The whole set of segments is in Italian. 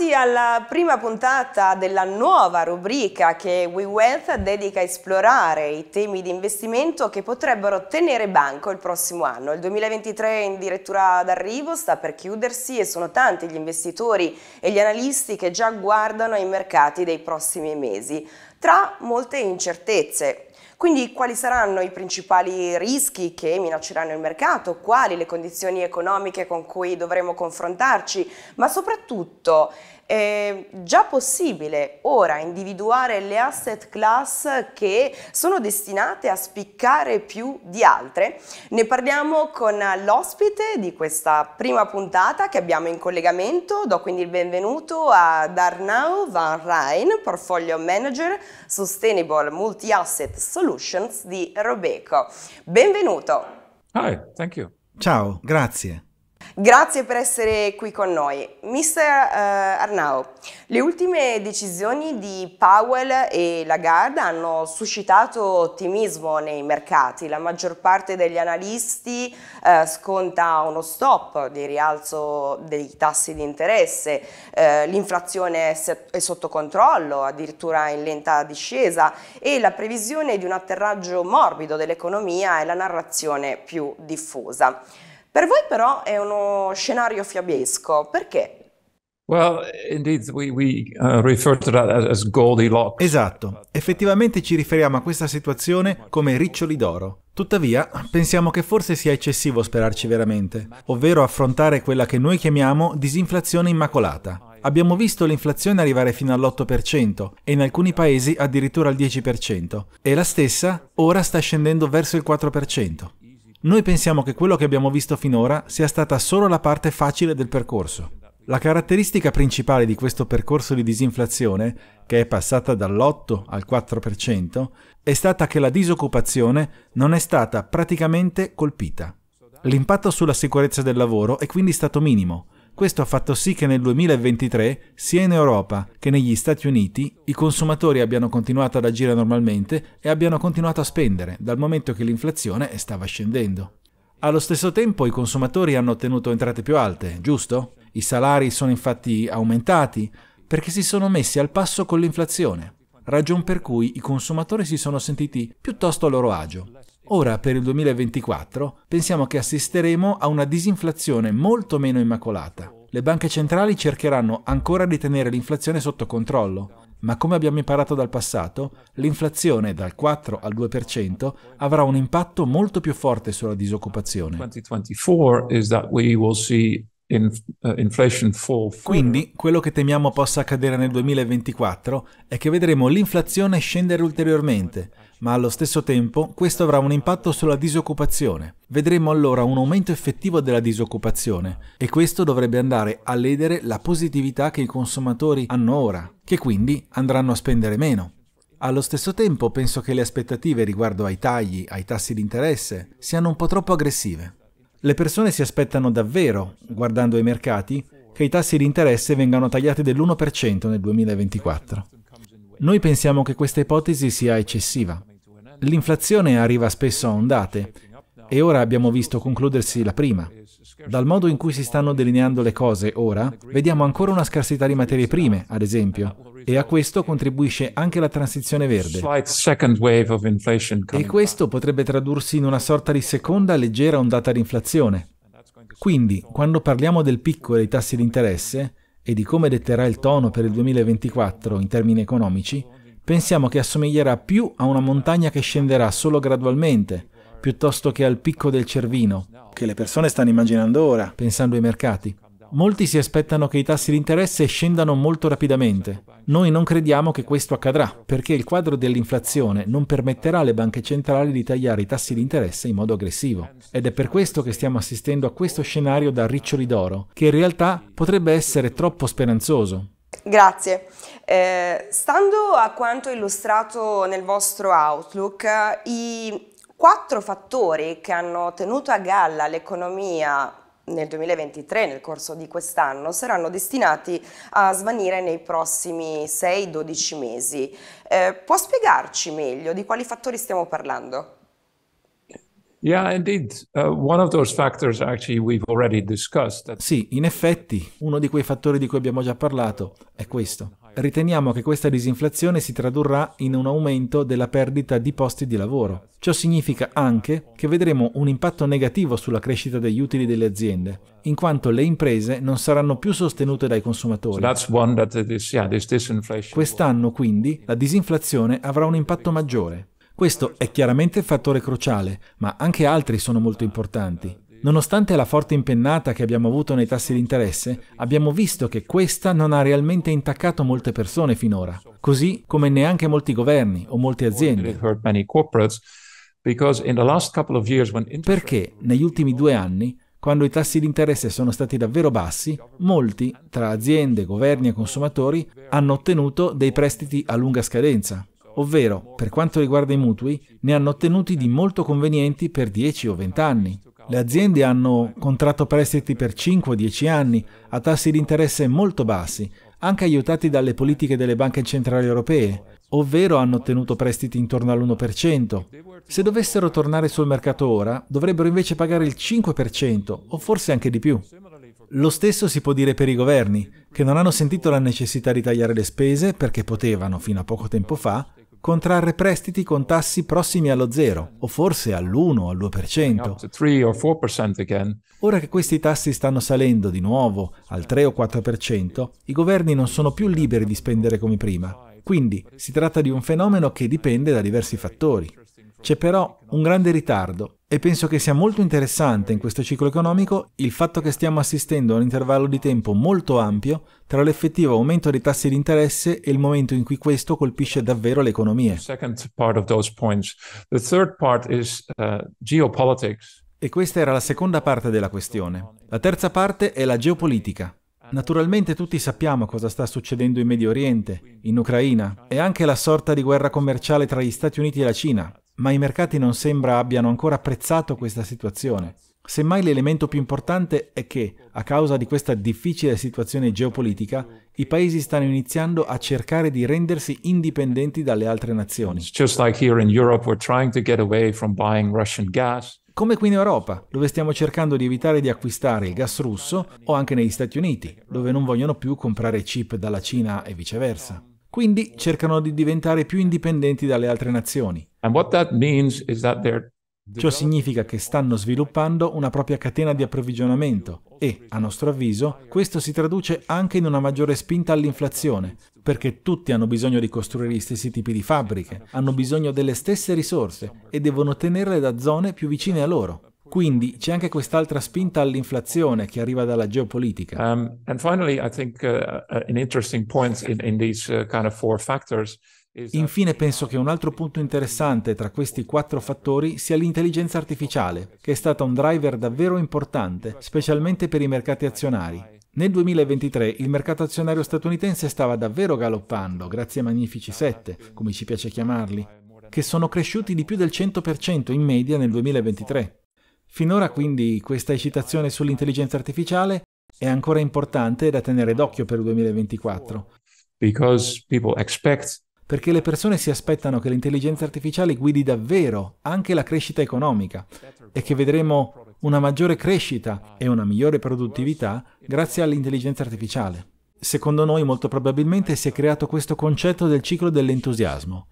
Bentornati alla prima puntata della nuova rubrica che WeWealth dedica a esplorare i temi di investimento che potrebbero tenere banco il prossimo anno. Il 2023 in direttura d'arrivo sta per chiudersi e sono tanti gli investitori e gli analisti che già guardano ai mercati dei prossimi mesi, tra molte incertezze, quindi quali saranno i principali rischi che minacceranno il mercato, quali le condizioni economiche con cui dovremo confrontarci, ma soprattutto è già possibile ora individuare le asset class che sono destinate a spiccare più di altre. Ne parliamo con l'ospite di questa prima puntata che abbiamo in collegamento. Do quindi il benvenuto a Arnau Van Rijn, portfolio manager Sustainable Multi-Asset Solutions di Robeco. Benvenuto. Hi, thank you. Ciao, grazie. Grazie per essere qui con noi. Mister uh, Arnau, le ultime decisioni di Powell e Lagarde hanno suscitato ottimismo nei mercati. La maggior parte degli analisti uh, sconta uno stop di rialzo dei tassi di interesse, uh, l'inflazione è sotto controllo, addirittura in lenta discesa e la previsione di un atterraggio morbido dell'economia è la narrazione più diffusa. Per voi però è uno scenario fiabesco, perché? Esatto, effettivamente ci riferiamo a questa situazione come riccioli d'oro. Tuttavia, pensiamo che forse sia eccessivo sperarci veramente, ovvero affrontare quella che noi chiamiamo disinflazione immacolata, Abbiamo visto l'inflazione arrivare fino all'8% e in alcuni paesi addirittura al 10% e la stessa ora sta scendendo verso il 4%. Noi pensiamo che quello che abbiamo visto finora sia stata solo la parte facile del percorso. La caratteristica principale di questo percorso di disinflazione, che è passata dall'8 al 4%, è stata che la disoccupazione non è stata praticamente colpita. L'impatto sulla sicurezza del lavoro è quindi stato minimo, questo ha fatto sì che nel 2023, sia in Europa che negli Stati Uniti, i consumatori abbiano continuato ad agire normalmente e abbiano continuato a spendere, dal momento che l'inflazione stava scendendo. Allo stesso tempo i consumatori hanno ottenuto entrate più alte, giusto? I salari sono infatti aumentati perché si sono messi al passo con l'inflazione, ragion per cui i consumatori si sono sentiti piuttosto a loro agio Ora, per il 2024, pensiamo che assisteremo a una disinflazione molto meno immacolata. Le banche centrali cercheranno ancora di tenere l'inflazione sotto controllo, ma come abbiamo imparato dal passato, l'inflazione dal 4 al 2% avrà un impatto molto più forte sulla disoccupazione. Uh, Quindi quello che temiamo possa accadere nel 2024 è che vedremo l'inflazione scendere ulteriormente ma allo stesso tempo questo avrà un impatto sulla disoccupazione. Vedremo allora un aumento effettivo della disoccupazione e questo dovrebbe andare a ledere la positività che i consumatori hanno ora, che quindi andranno a spendere meno. Allo stesso tempo penso che le aspettative riguardo ai tagli, ai tassi di interesse, siano un po' troppo aggressive. Le persone si aspettano davvero, guardando i mercati, che i tassi di interesse vengano tagliati dell'1% nel 2024. Noi pensiamo che questa ipotesi sia eccessiva. L'inflazione arriva spesso a ondate e ora abbiamo visto concludersi la prima. Dal modo in cui si stanno delineando le cose ora, vediamo ancora una scarsità di materie prime, ad esempio, e a questo contribuisce anche la transizione verde. E questo potrebbe tradursi in una sorta di seconda leggera ondata di inflazione. Quindi, quando parliamo del picco dei tassi di interesse e di come detterà il tono per il 2024 in termini economici, pensiamo che assomiglierà più a una montagna che scenderà solo gradualmente, piuttosto che al picco del Cervino, che le persone stanno immaginando ora, pensando ai mercati. Molti si aspettano che i tassi di interesse scendano molto rapidamente. Noi non crediamo che questo accadrà, perché il quadro dell'inflazione non permetterà alle banche centrali di tagliare i tassi di interesse in modo aggressivo. Ed è per questo che stiamo assistendo a questo scenario da riccioli d'oro, che in realtà potrebbe essere troppo speranzoso. Grazie. Eh, stando a quanto illustrato nel vostro Outlook, i quattro fattori che hanno tenuto a galla l'economia nel 2023, nel corso di quest'anno, saranno destinati a svanire nei prossimi 6-12 mesi. Eh, può spiegarci meglio di quali fattori stiamo parlando? Uh, sì, in effetti, uno di quei fattori di cui abbiamo già parlato è questo. Riteniamo che questa disinflazione si tradurrà in un aumento della perdita di posti di lavoro. Ciò significa anche che vedremo un impatto negativo sulla crescita degli utili delle aziende, in quanto le imprese non saranno più sostenute dai consumatori. Quest'anno quindi la disinflazione avrà un impatto maggiore. Questo è chiaramente il fattore cruciale, ma anche altri sono molto importanti. Nonostante la forte impennata che abbiamo avuto nei tassi di interesse, abbiamo visto che questa non ha realmente intaccato molte persone finora, così come neanche molti governi o molte aziende. Perché negli ultimi due anni, quando i tassi di interesse sono stati davvero bassi, molti, tra aziende, governi e consumatori, hanno ottenuto dei prestiti a lunga scadenza ovvero, per quanto riguarda i mutui, ne hanno ottenuti di molto convenienti per 10 o 20 anni. Le aziende hanno contratto prestiti per 5 o 10 anni a tassi di interesse molto bassi, anche aiutati dalle politiche delle banche centrali europee, ovvero hanno ottenuto prestiti intorno all'1%. Se dovessero tornare sul mercato ora, dovrebbero invece pagare il 5% o forse anche di più. Lo stesso si può dire per i governi, che non hanno sentito la necessità di tagliare le spese perché potevano, fino a poco tempo fa, contrarre prestiti con tassi prossimi allo zero, o forse all'1 o al 2%. Ora che questi tassi stanno salendo di nuovo al 3 o 4%, i governi non sono più liberi di spendere come prima. Quindi si tratta di un fenomeno che dipende da diversi fattori. C'è però un grande ritardo e penso che sia molto interessante in questo ciclo economico il fatto che stiamo assistendo a un intervallo di tempo molto ampio tra l'effettivo aumento dei tassi di interesse e il momento in cui questo colpisce davvero le economie. Uh, e questa era la seconda parte della questione. La terza parte è la geopolitica. Naturalmente tutti sappiamo cosa sta succedendo in Medio Oriente, in Ucraina, e anche la sorta di guerra commerciale tra gli Stati Uniti e la Cina, ma i mercati non sembra abbiano ancora apprezzato questa situazione. Semmai l'elemento più importante è che, a causa di questa difficile situazione geopolitica, i paesi stanno iniziando a cercare di rendersi indipendenti dalle altre nazioni. Come qui in Europa, dove stiamo cercando di evitare di acquistare il gas russo, o anche negli Stati Uniti, dove non vogliono più comprare chip dalla Cina e viceversa. Quindi cercano di diventare più indipendenti dalle altre nazioni Ciò significa che stanno sviluppando una propria catena di approvvigionamento e, a nostro avviso, questo si traduce anche in una maggiore spinta all'inflazione, perché tutti hanno bisogno di costruire gli stessi tipi di fabbriche, hanno bisogno delle stesse risorse e devono tenerle da zone più vicine a loro. Quindi c'è anche quest'altra spinta all'inflazione che arriva dalla geopolitica. Um, and finally, I think uh, uh an interesting point in, in these uh, kind of four factors Esatto. Infine penso che un altro punto interessante tra questi quattro fattori sia l'intelligenza artificiale, che è stata un driver davvero importante, specialmente per i mercati azionari. Nel 2023 il mercato azionario statunitense stava davvero galoppando, grazie ai magnifici 7, come ci piace chiamarli, che sono cresciuti di più del 100% in media nel 2023. Finora quindi questa eccitazione sull'intelligenza artificiale è ancora importante da tenere d'occhio per il 2024. Because people expect perché le persone si aspettano che l'intelligenza artificiale guidi davvero anche la crescita economica e che vedremo una maggiore crescita e una migliore produttività grazie all'intelligenza artificiale. Secondo noi molto probabilmente si è creato questo concetto del ciclo dell'entusiasmo.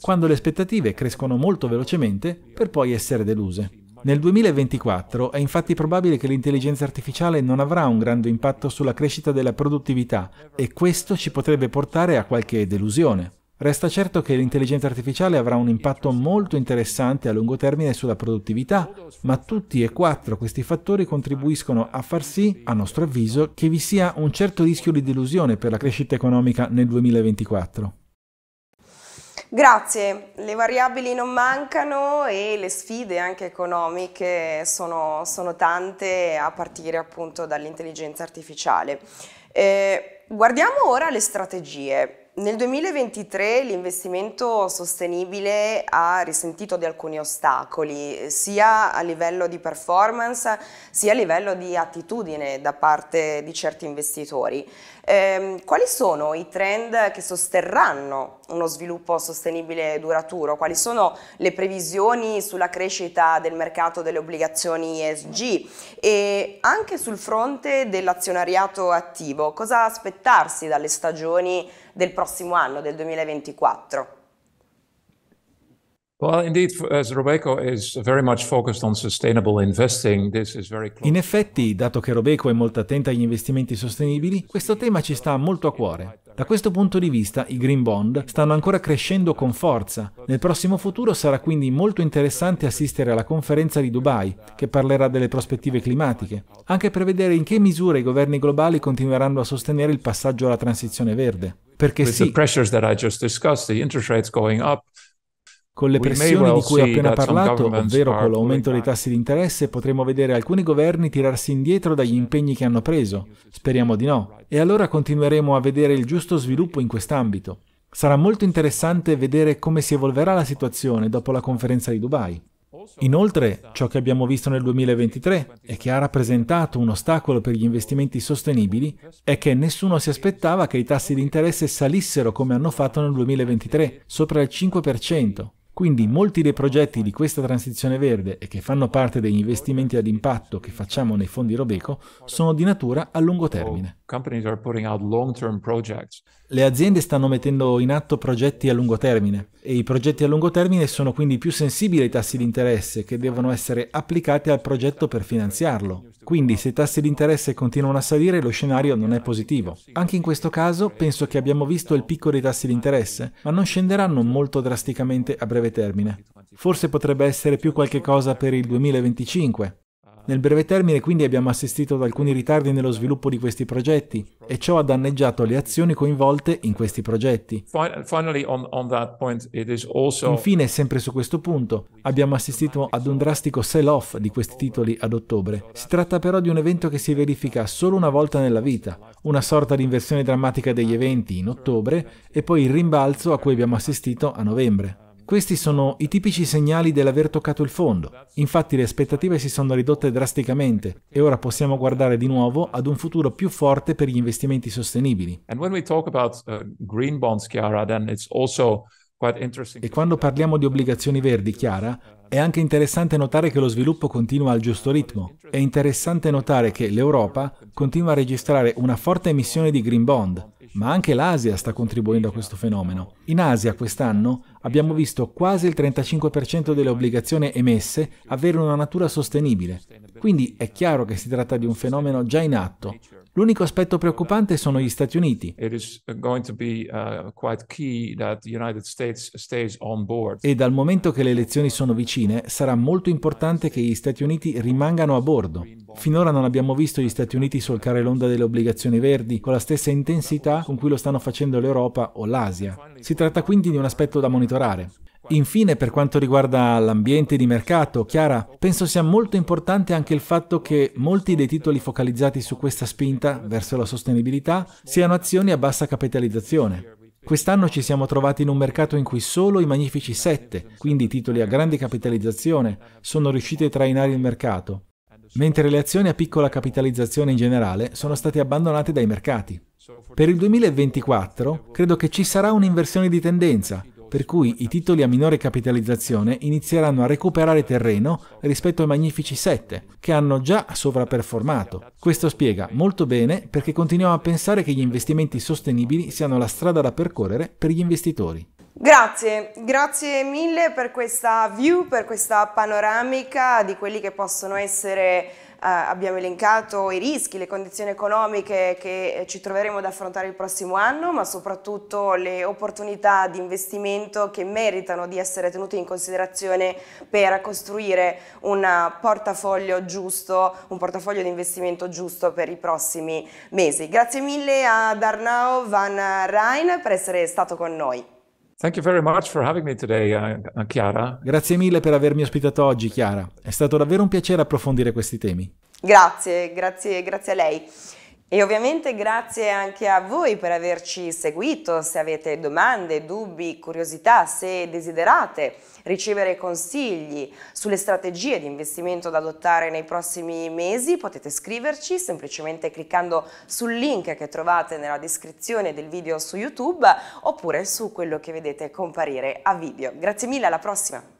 Quando le aspettative crescono molto velocemente per poi essere deluse. Nel 2024 è infatti probabile che l'intelligenza artificiale non avrà un grande impatto sulla crescita della produttività e questo ci potrebbe portare a qualche delusione. Resta certo che l'intelligenza artificiale avrà un impatto molto interessante a lungo termine sulla produttività, ma tutti e quattro questi fattori contribuiscono a far sì, a nostro avviso, che vi sia un certo rischio di delusione per la crescita economica nel 2024. Grazie, le variabili non mancano e le sfide anche economiche sono, sono tante a partire appunto dall'intelligenza artificiale. Eh, guardiamo ora le strategie. Nel 2023 l'investimento sostenibile ha risentito di alcuni ostacoli, sia a livello di performance, sia a livello di attitudine da parte di certi investitori. Ehm, quali sono i trend che sosterranno uno sviluppo sostenibile e duraturo? Quali sono le previsioni sulla crescita del mercato delle obbligazioni ESG? E anche sul fronte dell'azionariato attivo, cosa aspettarsi dalle stagioni del prossimo anno, del 2024? In effetti, dato che Robeco è molto attenta agli investimenti sostenibili, questo tema ci sta molto a cuore. Da questo punto di vista i green bond stanno ancora crescendo con forza. Nel prossimo futuro sarà quindi molto interessante assistere alla conferenza di Dubai, che parlerà delle prospettive climatiche, anche per vedere in che misura i governi globali continueranno a sostenere il passaggio alla transizione verde. Perché sì, con le pressioni di cui ho appena parlato, ovvero con l'aumento dei tassi di interesse, potremo vedere alcuni governi tirarsi indietro dagli impegni che hanno preso. Speriamo di no. E allora continueremo a vedere il giusto sviluppo in quest'ambito. Sarà molto interessante vedere come si evolverà la situazione dopo la conferenza di Dubai. Inoltre, ciò che abbiamo visto nel 2023 e che ha rappresentato un ostacolo per gli investimenti sostenibili è che nessuno si aspettava che i tassi di interesse salissero come hanno fatto nel 2023, sopra il 5%. Quindi molti dei progetti di questa transizione verde e che fanno parte degli investimenti ad impatto che facciamo nei fondi Robeco sono di natura a lungo termine. Le aziende stanno mettendo in atto progetti a lungo termine e i progetti a lungo termine sono quindi più sensibili ai tassi di interesse che devono essere applicati al progetto per finanziarlo. Quindi se i tassi di interesse continuano a salire lo scenario non è positivo. Anche in questo caso penso che abbiamo visto il picco dei tassi di interesse, ma non scenderanno molto drasticamente a breve termine. Forse potrebbe essere più qualche cosa per il 2025, nel breve termine quindi abbiamo assistito ad alcuni ritardi nello sviluppo di questi progetti e ciò ha danneggiato le azioni coinvolte in questi progetti. Infine, sempre su questo punto, abbiamo assistito ad un drastico sell-off di questi titoli ad ottobre. Si tratta però di un evento che si verifica solo una volta nella vita, una sorta di inversione drammatica degli eventi in ottobre e poi il rimbalzo a cui abbiamo assistito a novembre. Questi sono i tipici segnali dell'aver toccato il fondo. Infatti le aspettative si sono ridotte drasticamente e ora possiamo guardare di nuovo ad un futuro più forte per gli investimenti sostenibili. Uh, e quando parliamo di obbligazioni verdi, Chiara, è anche interessante notare che lo sviluppo continua al giusto ritmo. È interessante notare che l'Europa continua a registrare una forte emissione di green bond, ma anche l'Asia sta contribuendo a questo fenomeno. In Asia quest'anno abbiamo visto quasi il 35% delle obbligazioni emesse avere una natura sostenibile. Quindi è chiaro che si tratta di un fenomeno già in atto. L'unico aspetto preoccupante sono gli Stati Uniti. Uh, e dal momento che le elezioni sono vicine, sarà molto importante che gli Stati Uniti rimangano a bordo. Finora non abbiamo visto gli Stati Uniti solcare l'onda delle obbligazioni verdi con la stessa intensità con cui lo stanno facendo l'Europa o l'Asia. Si tratta quindi di un aspetto da monitorare. Infine, per quanto riguarda l'ambiente di mercato, Chiara, penso sia molto importante anche il fatto che molti dei titoli focalizzati su questa spinta verso la sostenibilità siano azioni a bassa capitalizzazione. Quest'anno ci siamo trovati in un mercato in cui solo i magnifici 7, quindi titoli a grande capitalizzazione, sono riusciti a trainare il mercato, mentre le azioni a piccola capitalizzazione in generale sono state abbandonate dai mercati. Per il 2024 credo che ci sarà un'inversione di tendenza, per cui i titoli a minore capitalizzazione inizieranno a recuperare terreno rispetto ai magnifici 7, che hanno già sovraperformato. Questo spiega molto bene perché continuiamo a pensare che gli investimenti sostenibili siano la strada da percorrere per gli investitori. Grazie, grazie mille per questa view, per questa panoramica di quelli che possono essere eh, abbiamo elencato i rischi, le condizioni economiche che eh, ci troveremo ad affrontare il prossimo anno, ma soprattutto le opportunità di investimento che meritano di essere tenute in considerazione per costruire un portafoglio giusto, un portafoglio di investimento giusto per i prossimi mesi. Grazie mille a Arnau Van Rijn per essere stato con noi. Thank you very much for having me today, uh, uh, Chiara. Grazie mille per avermi ospitato oggi, Chiara. È stato davvero un piacere approfondire questi temi. Grazie, grazie, grazie a lei. E ovviamente grazie anche a voi per averci seguito, se avete domande, dubbi, curiosità, se desiderate ricevere consigli sulle strategie di investimento da adottare nei prossimi mesi, potete scriverci semplicemente cliccando sul link che trovate nella descrizione del video su YouTube oppure su quello che vedete comparire a video. Grazie mille, alla prossima!